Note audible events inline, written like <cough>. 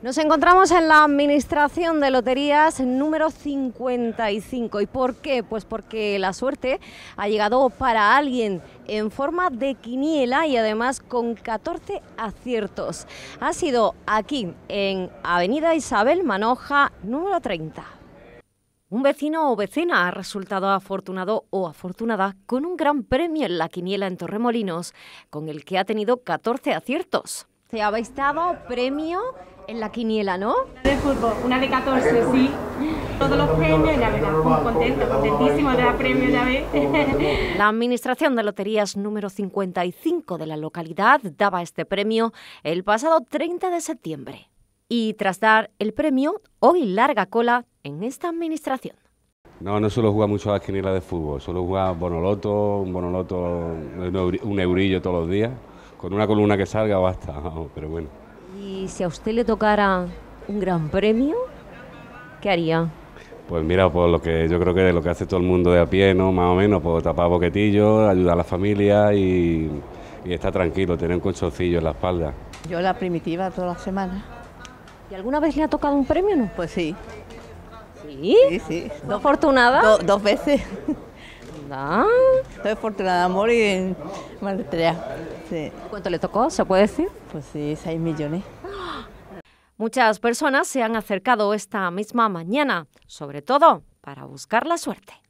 Nos encontramos en la Administración de Loterías número 55. ¿Y por qué? Pues porque la suerte ha llegado para alguien en forma de quiniela y además con 14 aciertos. Ha sido aquí, en Avenida Isabel Manoja, número 30. Un vecino o vecina ha resultado afortunado o afortunada con un gran premio en la quiniela en Torremolinos, con el que ha tenido 14 aciertos. Se habéis dado premio en la quiniela, ¿no? De fútbol, una de 14, sí. Todos los premios, la verdad, muy contento, contentísimo de dar premio la vez. <laughs> La Administración de Loterías número 55 de la localidad daba este premio el pasado 30 de septiembre. Y tras dar el premio, hoy larga cola en esta Administración. No, no solo juega mucho a quiniela de fútbol, solo juega bonoloto, un bonoloto, un eurillo todos los días con una columna que salga basta, pero bueno. ¿Y si a usted le tocara un gran premio, qué haría? Pues mira, pues lo que yo creo que es lo que hace todo el mundo de a pie, ¿no? Más o menos, pues tapar boquetillos, ayudar a la familia y, y estar tranquilo, tener un colchoncillo en la espalda. Yo la primitiva todas las semanas. ¿Y alguna vez le ha tocado un premio, no? Pues sí. ¿Sí? Sí, sí. ¿No afortunada? dos veces estoy fortuna de amor y en de Sí. ¿Cuánto le tocó? ¿Se puede decir? Pues sí, 6 millones. Muchas personas se han acercado esta misma mañana, sobre todo para buscar la suerte.